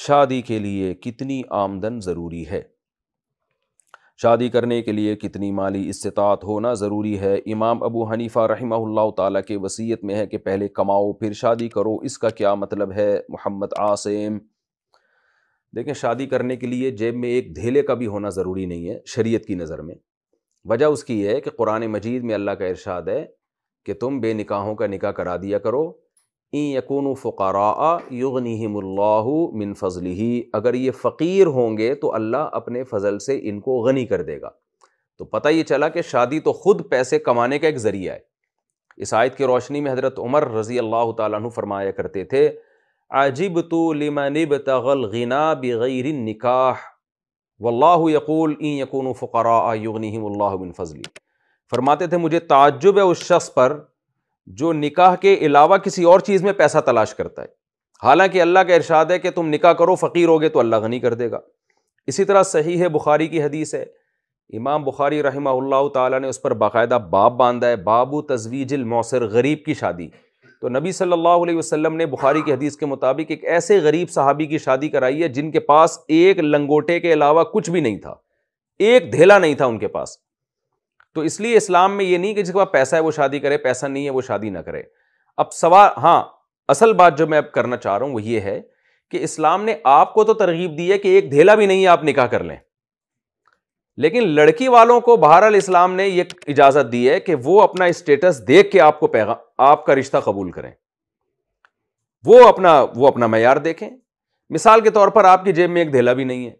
शादी के लिए कितनी आमदन ज़रूरी है शादी करने के लिए कितनी माली इस्तात होना ज़रूरी है इमाम अबू हनीफ़ा रहमल्ला ताली के वसीयत में है कि पहले कमाओ फिर शादी करो इसका क्या मतलब है मोहम्मद आसिम देखें शादी करने के लिए जेब में एक धेले का भी होना ज़रूरी नहीं है शरीयत की नज़र में वजह उसकी है कि कुरान मजीद में अल्लाह का इरशाद है कि तुम बेनिकाहों का निका करा दिया करो यकून फ़ुकारा युगनीमल्लु मिन फजली अगर ये फ़कीर होंगे तो अल्लाह अपने फजल से इनको गनी कर देगा तो पता ये चला कि शादी तो ख़ुद पैसे कमाने का एक ज़रिया है इस आयत की रोशनी में हज़रत उमर रज़ी अल्लाह तु फरमाया करते थे अजिब तो लिमनब तगल गना बग़ैर निकाह वल्लाह यकूल ई यकून फ़ुकारा युगनीमल्लु मिन फजली फरमाते थे मुझे ताजुब है उस शख्स पर जो निकाह के अलावा किसी और चीज़ में पैसा तलाश करता है हालांकि अल्लाह का इरशाद है कि तुम निकाह करो फ़कीर होगे तो अल्लाह गनी कर देगा इसी तरह सही है बुखारी की हदीस है इमाम बुखारी रहमा ताला ने उस पर बाकायदा बाप बांधा है बाबू तजवीजिल मौसर गरीब की शादी तो नबी सल्लल्लाहु अलैहि वसल्लम ने बुखारी की हदीस के मुताबिक एक ऐसे गरीब साहबी की शादी कराई है जिनके पास एक लंगोटे के अलावा कुछ भी नहीं था एक धेला नहीं था उनके पास तो इसलिए इस्लाम में ये नहीं कि जिसके पास पैसा है वो शादी करे पैसा नहीं है वो शादी ना करे अब सवाल हाँ असल बात जो मैं अब करना चाह रहा हूँ वो ये है कि इस्लाम ने आपको तो तरगीब दी है कि एक धेला भी नहीं है आप निकाह कर लें लेकिन लड़की वालों को बहरहाल इस्लाम ने यह इजाज़त दी है कि वो अपना स्टेटस देख के आपको पैगा आपका रिश्ता कबूल करें वो अपना वो अपना मैार देखें मिसाल के तौर पर आपकी जेब में एक धेला भी नहीं है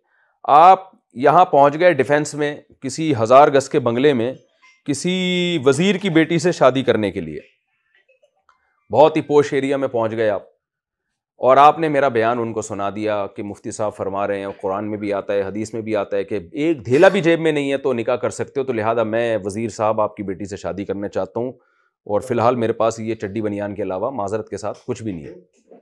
आप यहाँ पहुँच गए डिफेंस में किसी हज़ार गज के बंगले में किसी वज़ीर की बेटी से शादी करने के लिए बहुत ही पोश एरिया में पहुँच गए आप और आपने मेरा बयान उनको सुना दिया कि मुफ्ती साहब फरमा रहे हैं कुरान में भी आता है हदीस में भी आता है कि एक ढेला भी जेब में नहीं है तो निकाह कर सकते हो तो लिहाजा मैं वज़ीर साहब आपकी बेटी से शादी करना चाहता हूँ और फ़िलहाल मेरे पास ये चड्डी बनियान के अलावा माजरत के साथ कुछ भी नहीं है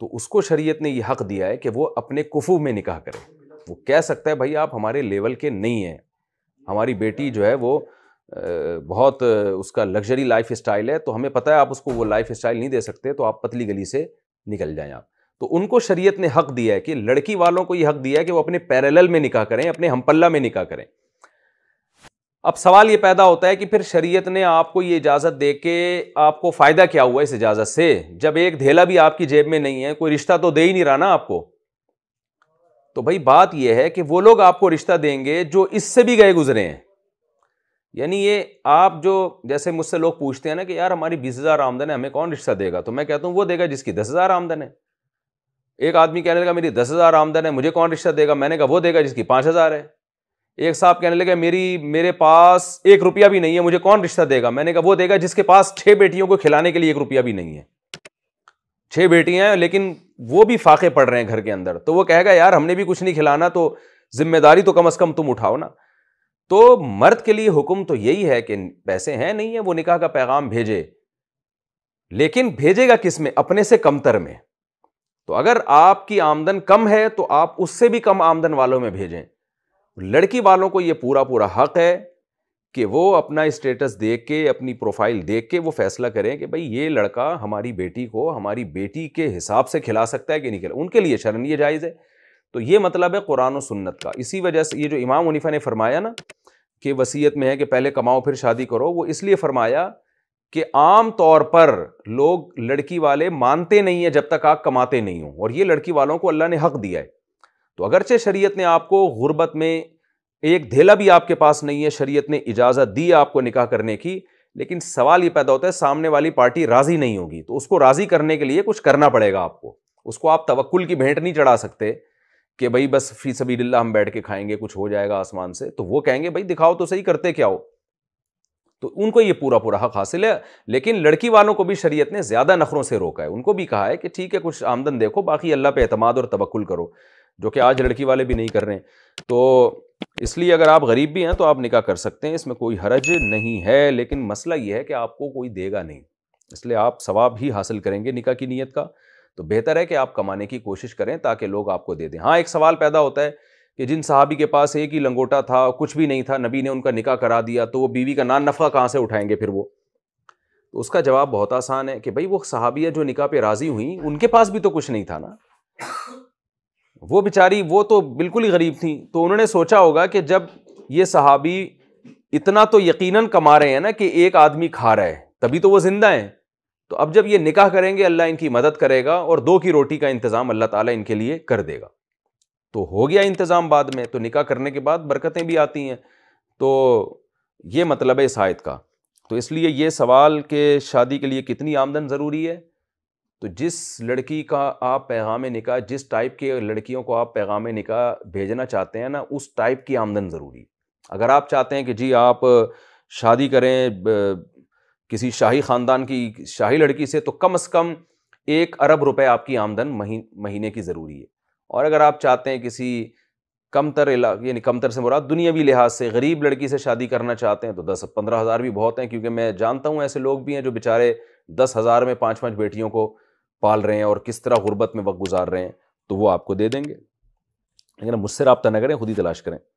तो उसको शरीयत ने यह हक़ दिया है कि वो अपने कुफू में निकाह करें वो कह सकता है भाई आप हमारे लेवल के नहीं हैं हमारी बेटी जो है वो बहुत उसका लग्जरी लाइफ स्टाइल है तो हमें पता है आप उसको वो लाइफ स्टाइल नहीं दे सकते तो आप पतली गली से निकल जाएं आप तो उनको शरीयत ने हक दिया है कि लड़की वालों को ये हक दिया है कि वो अपने पैरेलल में निकाह करें अपने हमपल्ला में निकाह करें अब सवाल ये पैदा होता है कि फिर शरीयत ने आपको ये इजाज़त दे के आपको फ़ायदा क्या हुआ इस इजाज़त से जब एक धेला भी आपकी जेब में नहीं है कोई रिश्ता तो दे ही नहीं रहा ना आपको तो भाई बात यह है कि वो लोग आपको रिश्ता देंगे जो इससे भी गए गुजरे हैं यानी ये आप जो जैसे मुझसे लोग पूछते हैं ना कि यार हमारी बीस हज़ार आमदन है हमें कौन रिश्ता देगा तो मैं कहता हूँ वो देगा जिसकी दस हज़ार आमदन है एक आदमी कहने लगा मेरी दस हज़ार आमदन है मुझे कौन रिश्ता देगा मैंने कहा वो देगा जिसकी पाँच हज़ार है एक साहब कहने लगे मेरी मेरे पास एक रुपया भी नहीं है मुझे कौन रिश्ता देगा मैंने कहा वो देगा जिसके पास छः बेटियों को खिलाने के लिए एक रुपया भी नहीं है छः बेटियां हैं लेकिन वो भी फाके पड़ रहे हैं घर के अंदर तो वो कहेगा यार हमने भी कुछ नहीं खिलाना तो जिम्मेदारी तो कम अज़ कम तुम उठाओ ना तो मर्द के लिए हुक्म तो यही है कि पैसे हैं नहीं है वो निकाह का पैगाम भेजे लेकिन भेजेगा किस में अपने से कमतर में तो अगर आपकी आमदन कम है तो आप उससे भी कम आमदन वालों में भेजें लड़की वालों को यह पूरा पूरा हक है कि वो अपना स्टेटस देख के अपनी प्रोफाइल देख के वो फैसला करें कि भाई ये लड़का हमारी बेटी को हमारी बेटी के हिसाब से खिला सकता है कि नहीं खिला उनके लिए शरण ये जायज़ है तो ये मतलब है कुरान और सुन्नत का इसी वजह से ये जो इमाम मुनीफा ने फरमाया ना कि वसीयत में है कि पहले कमाओ फिर शादी करो वो इसलिए फरमाया कि आम तौर पर लोग लड़की वाले मानते नहीं हैं जब तक आप कमाते नहीं हो और ये लड़की वालों को अल्लाह ने हक दिया है तो अगरचे शरीयत ने आपको गुर्बत में एक धेला भी आपके पास नहीं है शरीयत ने इजाज़त दी है आपको निकाह करने की लेकिन सवाल ये पैदा होता है सामने वाली पार्टी राज़ी नहीं होगी तो उसको राज़ी करने के लिए कुछ करना पड़ेगा आपको उसको आप तवक्ल की भेंट नहीं चढ़ा सकते कि भाई बस फी सभी दिल्ला हम बैठ के खाएंगे कुछ हो जाएगा आसमान से तो वो कहेंगे भाई दिखाओ तो सही करते क्या हो तो उनको ये पूरा पूरा हक हासिल है लेकिन लड़की वालों को भी शरीयत ने ज़्यादा नखरों से रोका है उनको भी कहा है कि ठीक है कुछ आमदन देखो बाकी अल्लाह पे अतमाद और तवक्ल करो जो कि आज लड़की वाले भी नहीं कर रहे तो इसलिए अगर आप गरीब भी हैं तो आप निकाह कर सकते हैं इसमें कोई हरज नहीं है लेकिन मसला यह है कि आपको कोई देगा नहीं इसलिए आप सवाब ही हासिल करेंगे निकाह की नीयत का तो बेहतर है कि आप कमाने की कोशिश करें ताकि लोग आपको दे दें हाँ एक सवाल पैदा होता है कि जिन साहबी के पास एक ही लंगोटा था कुछ भी नहीं था नबी ने उनका निकाह करा दिया तो वो बीवी का नान नफ़ा कहाँ से उठाएंगे फिर वो तो उसका जवाब बहुत आसान है कि भाई वो सहाबियाँ जो निकाह पे राज़ी हुई उनके पास भी तो कुछ नहीं था ना वो बेचारी वो तो बिल्कुल ही गरीब थी तो उन्होंने सोचा होगा कि जब ये सहाबी इतना तो यकीनन कमा रहे हैं ना कि एक आदमी खा रहा है तभी तो वो ज़िंदा हैं तो अब जब ये निकाह करेंगे अल्लाह इनकी मदद करेगा और दो की रोटी का इंतज़ाम अल्लाह ताला इनके लिए कर देगा तो हो गया इंतज़ाम बाद में तो निकाह करने के बाद बरकतें भी आती हैं तो ये मतलब है इस आयत का तो इसलिए ये सवाल कि शादी के लिए कितनी आमदन ज़रूरी है तो जिस लड़की का आप पैगाम निकाह जिस टाइप के लड़कियों को आप पैगाम निकाह भेजना चाहते हैं ना उस टाइप की आमदन ज़रूरी अगर आप चाहते हैं कि जी आप शादी करें किसी शाही ख़ानदान की शाही लड़की से तो कम से कम एक अरब रुपए आपकी आमदन मही, महीने की ज़रूरी है और अगर आप चाहते हैं किसी कमतर इलाके यानी कमतर से मुराद दुनियावी लिहाज से गरीब लड़की से शादी करना चाहते हैं तो दस पंद्रह हज़ार भी बहुत हैं क्योंकि मैं जानता हूँ ऐसे लोग भी हैं जो बेचारे दस हज़ार में पाँच पाँच बेटियों को पाल रहे हैं और किस तरह गुर्बत में वक्त गुजार रहे हैं तो वो आपको दे देंगे लेकिन मुझसे रबता ना करें खुद ही तलाश करें